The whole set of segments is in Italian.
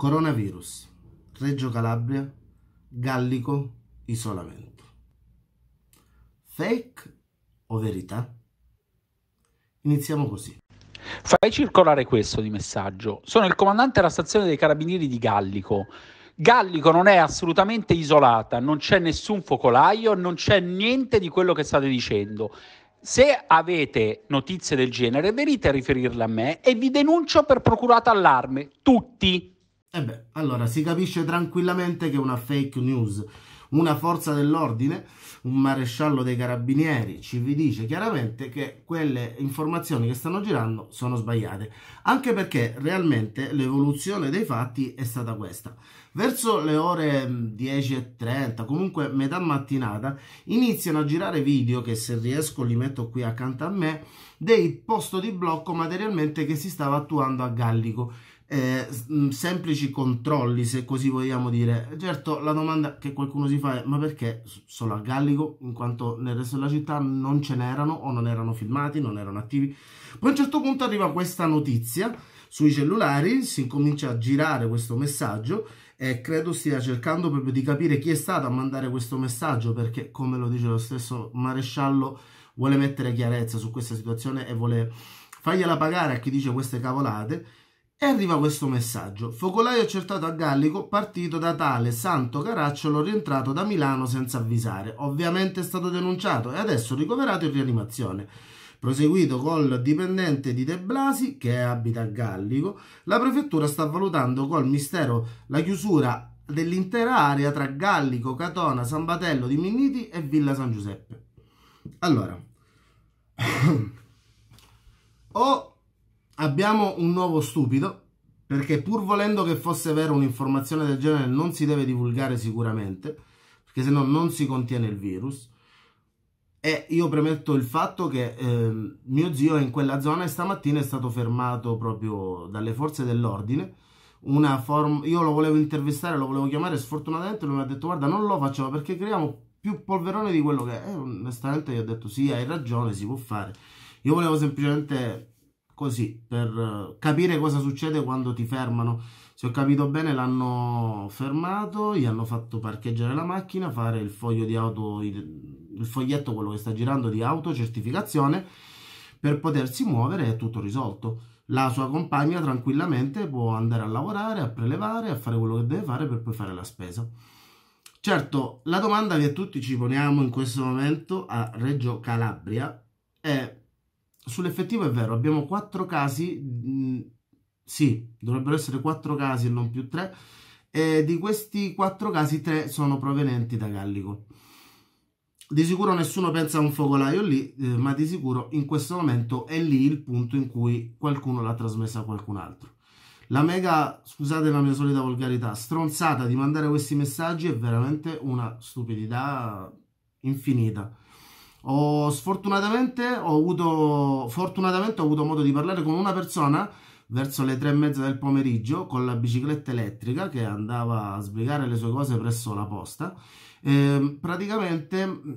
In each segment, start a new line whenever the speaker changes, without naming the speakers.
Coronavirus, Reggio Calabria, Gallico, isolamento. Fake o verità? Iniziamo così. Fai circolare questo di messaggio. Sono il comandante della stazione dei carabinieri di Gallico. Gallico non è assolutamente isolata, non c'è nessun focolaio, non c'è niente di quello che state dicendo. Se avete notizie del genere, venite a riferirle a me e vi denuncio per procurato allarme. Tutti. E eh beh, allora si capisce tranquillamente che è una fake news. Una forza dell'ordine, un maresciallo dei carabinieri, ci vi dice chiaramente che quelle informazioni che stanno girando sono sbagliate. Anche perché realmente l'evoluzione dei fatti è stata questa. Verso le ore 10.30, mm, comunque metà mattinata, iniziano a girare video che se riesco li metto qui accanto a me, dei posto di blocco materialmente che si stava attuando a Gallico eh, mm, semplici controlli, se così vogliamo dire. Certo, la domanda che qualcuno si fa è ma perché solo a Gallico, in quanto nel resto della città non ce n'erano o non erano filmati, non erano attivi. Poi a un certo punto arriva questa notizia sui cellulari, si comincia a girare questo messaggio e credo stia cercando proprio di capire chi è stato a mandare questo messaggio perché, come lo dice lo stesso maresciallo, vuole mettere chiarezza su questa situazione e vuole fargliela pagare a chi dice queste cavolate e arriva questo messaggio. Focolaio accertato a Gallico, partito da tale Santo Caracciolo rientrato da Milano senza avvisare. Ovviamente è stato denunciato e adesso ricoverato in rianimazione. Proseguito col dipendente di De Blasi, che abita a Gallico, la prefettura sta valutando col mistero la chiusura dell'intera area tra Gallico, Catona, San Batello di Minniti e Villa San Giuseppe. Allora, o Abbiamo un nuovo stupido, perché pur volendo che fosse vera un'informazione del genere non si deve divulgare sicuramente, perché se no non si contiene il virus. E io premetto il fatto che eh, mio zio è in quella zona e stamattina è stato fermato proprio dalle forze dell'ordine. io lo volevo intervistare, lo volevo chiamare, sfortunatamente lui mi ha detto guarda non lo facciamo perché creiamo più polverone di quello che è. Eh, onestamente gli ho detto sì, hai ragione, si può fare. Io volevo semplicemente così per eh, capire cosa succede quando ti fermano. Se ho capito bene, l'hanno fermato, gli hanno fatto parcheggiare la macchina, fare il foglio di auto, il foglietto, quello che sta girando di autocertificazione per potersi muovere è tutto risolto. La sua compagna tranquillamente può andare a lavorare, a prelevare, a fare quello che deve fare per poi fare la spesa. Certo, la domanda che tutti ci poniamo in questo momento a Reggio Calabria è sull'effettivo è vero, abbiamo quattro casi, mh, mm, sì, dovrebbero essere quattro casi e non più tre, e di questi quattro casi tre sono provenienti da Gallico. Di sicuro nessuno pensa a un focolaio lì, eh, ma di sicuro in questo momento è lì il punto in cui qualcuno l'ha trasmessa a qualcun altro. La mega, scusate la mia solita volgarità, stronzata di mandare questi messaggi è veramente una stupidità infinita. Ho, sfortunatamente ho avuto, fortunatamente ho avuto modo di parlare con una persona verso le tre e mezza del pomeriggio con la bicicletta elettrica che andava a sbrigare le sue cose presso la posta. Eh, praticamente mm,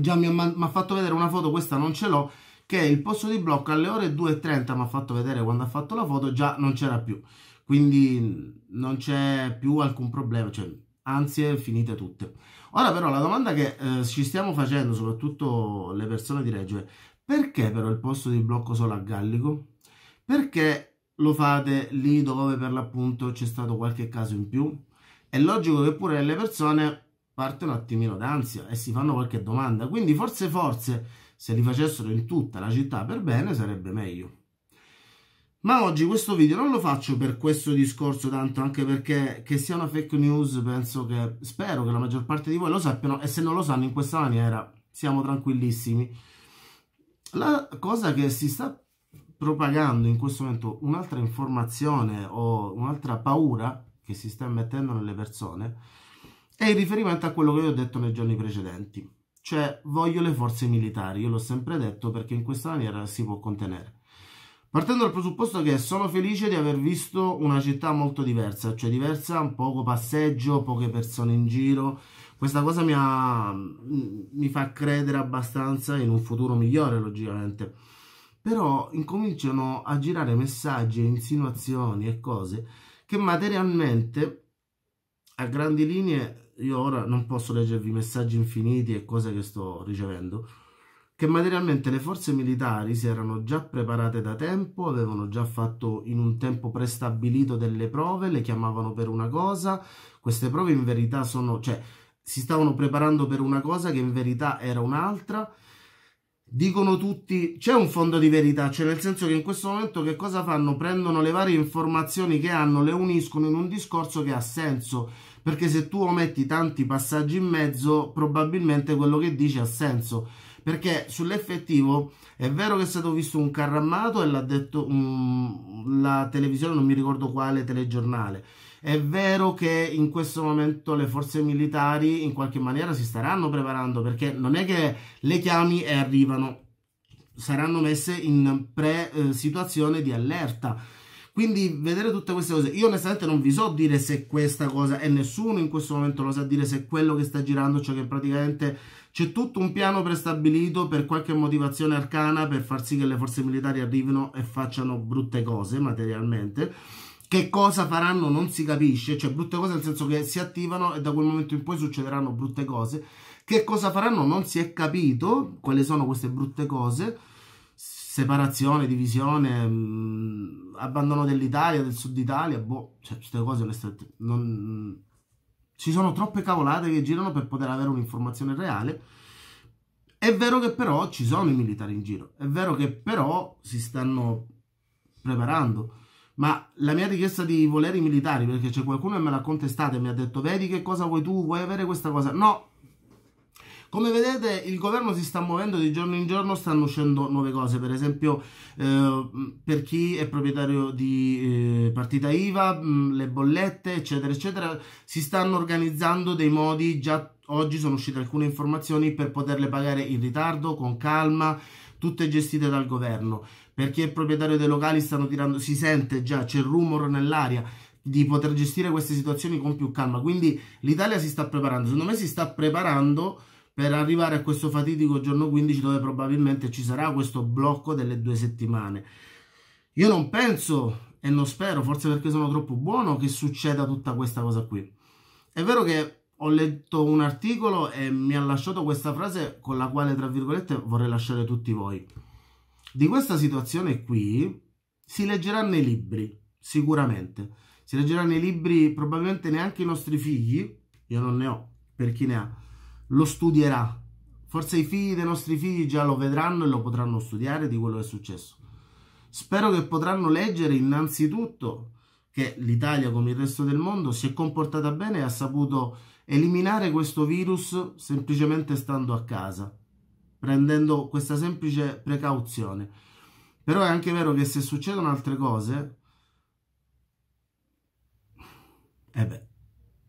già mi ha fatto vedere una foto, questa non ce l'ho, che il posto di blocco alle ore 2.30 mi ha fatto vedere quando ha fatto la foto, già non c'era più. Quindi mm, non c'è più alcun problema, cioè ansie finite tutte. Ora però la domanda che eh, ci stiamo facendo, soprattutto le persone di Reggio, è perché però il posto di blocco solo a Gallico? Perché lo fate lì dove per l'appunto c'è stato qualche caso in più? È logico che pure le persone partono un attimino d'ansia e si fanno qualche domanda, quindi forse forse se li facessero in tutta la città per bene sarebbe meglio. Ma oggi questo video non lo faccio per questo discorso tanto, anche perché che sia una fake news penso che, spero che la maggior parte di voi lo sappiano e se non lo sanno in questa maniera siamo tranquillissimi. La cosa che si sta propagando in questo momento, un'altra informazione o un'altra paura che si sta mettendo nelle persone, è in riferimento a quello che io ho detto nei giorni precedenti. Cioè voglio le forze militari, io l'ho sempre detto perché in questa maniera si può contenere. Partendo dal presupposto che sono felice di aver visto una città molto diversa, cioè diversa, poco passeggio, poche persone in giro. Questa cosa mi, ha, mi fa credere abbastanza in un futuro migliore, logicamente. Però incominciano a girare messaggi, insinuazioni e cose che materialmente, a grandi linee, io ora non posso leggervi messaggi infiniti e cose che sto ricevendo, che materialmente le forze militari si erano già preparate da tempo, avevano già fatto in un tempo prestabilito delle prove, le chiamavano per una cosa, queste prove in verità sono, cioè si stavano preparando per una cosa che in verità era un'altra. Dicono tutti, c'è un fondo di verità, cioè nel senso che in questo momento che cosa fanno? Prendono le varie informazioni che hanno, le uniscono in un discorso che ha senso, perché se tu ometti tanti passaggi in mezzo, probabilmente quello che dici ha senso perché sull'effettivo è vero che è stato visto un carro armato e l'ha detto um, la televisione, non mi ricordo quale telegiornale. È vero che in questo momento le forze militari in qualche maniera si staranno preparando perché non è che le chiami e arrivano, saranno messe in pre eh, situazione di allerta quindi vedere tutte queste cose, io onestamente non vi so dire se questa cosa e nessuno in questo momento lo sa dire se quello che sta girando, cioè che praticamente c'è tutto un piano prestabilito per qualche motivazione arcana per far sì che le forze militari arrivino e facciano brutte cose materialmente. Che cosa faranno non si capisce, cioè brutte cose nel senso che si attivano e da quel momento in poi succederanno brutte cose. Che cosa faranno non si è capito, quali sono queste brutte cose, separazione, divisione... Mh mm, abbandono dell'Italia, del sud Italia, boh, cioè, queste cose le state, non... ci sono troppe cavolate che girano per poter avere un'informazione reale. È vero che però ci sono i militari in giro, è vero che però si stanno preparando, ma la mia richiesta di volere i militari, perché c'è qualcuno che me l'ha contestata e mi ha detto vedi che cosa vuoi tu, vuoi avere questa cosa? No, come vedete il governo si sta muovendo di giorno in giorno, stanno uscendo nuove cose, per esempio eh, per chi è proprietario di eh, partita IVA, mh, mm, le bollette, eccetera, eccetera, si stanno organizzando dei modi, già oggi sono uscite alcune informazioni per poterle pagare in ritardo, con calma, tutte gestite dal governo. Per chi è proprietario dei locali stanno tirando, si sente già, c'è il rumore nell'aria di poter gestire queste situazioni con più calma. Quindi l'Italia si sta preparando, secondo me si sta preparando per arrivare a questo fatidico giorno 15 dove probabilmente ci sarà questo blocco delle due settimane. Io non penso e non spero, forse perché sono troppo buono, che succeda tutta questa cosa qui. È vero che ho letto un articolo e mi ha lasciato questa frase con la quale, tra virgolette, vorrei lasciare tutti voi. Di questa situazione qui si leggerà nei libri, sicuramente. Si leggerà nei libri probabilmente neanche i nostri figli, io non ne ho, per chi ne ha lo studierà. Forse i figli dei nostri figli già lo vedranno e lo potranno studiare di quello che è successo. Spero che potranno leggere innanzitutto che l'Italia, come il resto del mondo, si è comportata bene e ha saputo eliminare questo virus semplicemente stando a casa, prendendo questa semplice precauzione. Però è anche vero che se succedono altre cose, eh beh,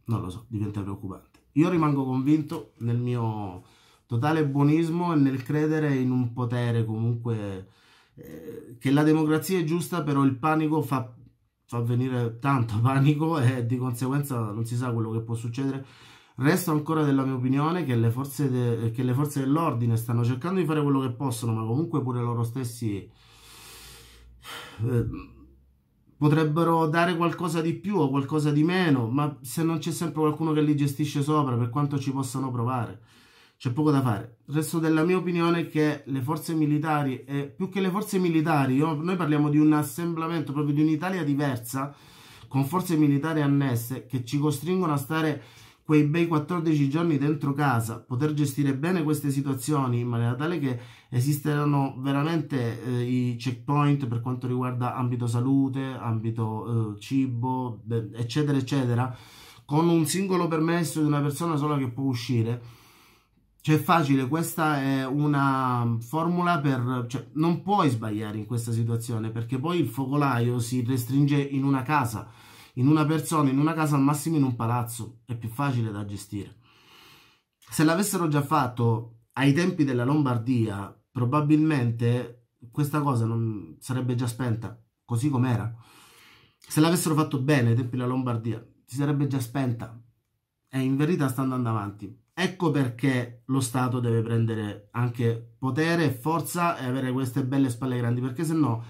non lo so, diventa preoccupante. Io rimango convinto nel mio totale buonismo e nel credere in un potere comunque eh, che la democrazia è giusta, però il panico fa, fa venire tanto panico e di conseguenza non si sa quello che può succedere. Resto ancora della mia opinione che le forze, de che le forze dell'ordine stanno cercando di fare quello che possono, ma comunque pure loro stessi... Eh, potrebbero dare qualcosa di più o qualcosa di meno, ma se non c'è sempre qualcuno che li gestisce sopra, per quanto ci possano provare, c'è poco da fare. Il Resto della mia opinione è che le forze militari, e più che le forze militari, io, noi parliamo di un assemblamento proprio di un'Italia diversa, con forze militari annesse, che ci costringono a stare quei bei 14 giorni dentro casa, poter gestire bene queste situazioni in maniera tale che esisteranno veramente eh, i checkpoint per quanto riguarda ambito salute, ambito eh, cibo, eccetera, eccetera, con un singolo permesso di una persona sola che può uscire. Cioè è facile, questa è una formula per... Cioè, non puoi sbagliare in questa situazione perché poi il focolaio si restringe in una casa in una persona, in una casa, al massimo in un palazzo. È più facile da gestire. Se l'avessero già fatto ai tempi della Lombardia, probabilmente questa cosa non sarebbe già spenta, così com'era. Se l'avessero fatto bene ai tempi della Lombardia, si sarebbe già spenta. E in verità sta andando avanti. Ecco perché lo Stato deve prendere anche potere, e forza e avere queste belle spalle grandi, perché se no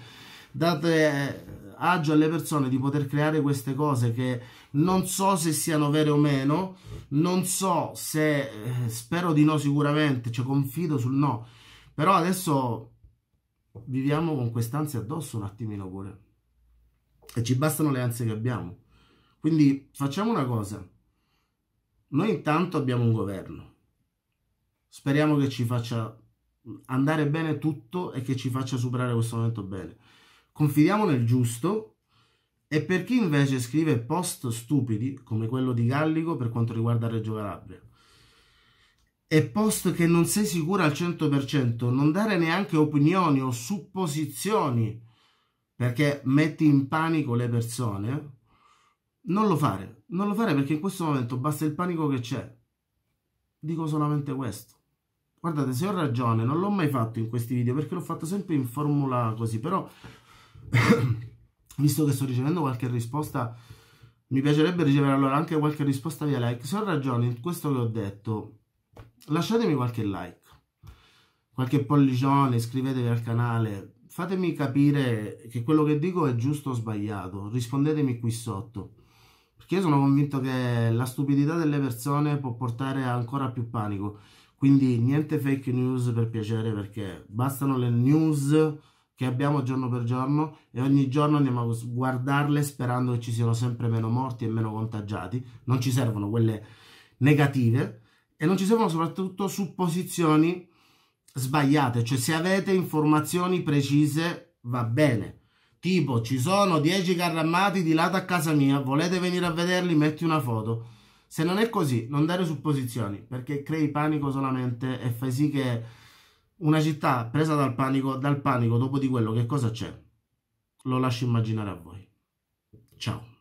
date eh, agio alle persone di poter creare queste cose che non so se siano vere o meno, non so se eh, spero di no sicuramente, cioè confido sul no, però adesso viviamo con quest'ansia addosso un attimino pure e ci bastano le ansie che abbiamo. Quindi facciamo una cosa, noi intanto abbiamo un governo, speriamo che ci faccia andare bene tutto e che ci faccia superare questo momento bene. Confidiamo nel giusto e per chi invece scrive post stupidi, come quello di Gallico per quanto riguarda Reggio Calabria, e post che non sei sicura al 100%, non dare neanche opinioni o supposizioni perché metti in panico le persone, non lo fare, non lo fare perché in questo momento basta il panico che c'è. Dico solamente questo. Guardate, se ho ragione, non l'ho mai fatto in questi video perché l'ho fatto sempre in formula così, però visto che sto ricevendo qualche risposta, mi piacerebbe ricevere allora anche qualche risposta via like. Se ho ragione in questo che ho detto, lasciatemi qualche like, qualche pollicione, iscrivetevi al canale, fatemi capire che quello che dico è giusto o sbagliato, rispondetemi qui sotto. Perché io sono convinto che la stupidità delle persone può portare ancora più panico. Quindi niente fake news per piacere, perché bastano le news che abbiamo giorno per giorno e ogni giorno andiamo a guardarle sperando che ci siano sempre meno morti e meno contagiati. Non ci servono quelle negative e non ci servono soprattutto supposizioni sbagliate, cioè se avete informazioni precise va bene. Tipo ci sono 10 carrammati di lato a casa mia, volete venire a vederli, metti una foto. Se non è così, non dare supposizioni, perché crei panico solamente e fai sì che una città presa dal panico, dal panico dopo di quello che cosa c'è? Lo lascio immaginare a voi. Ciao.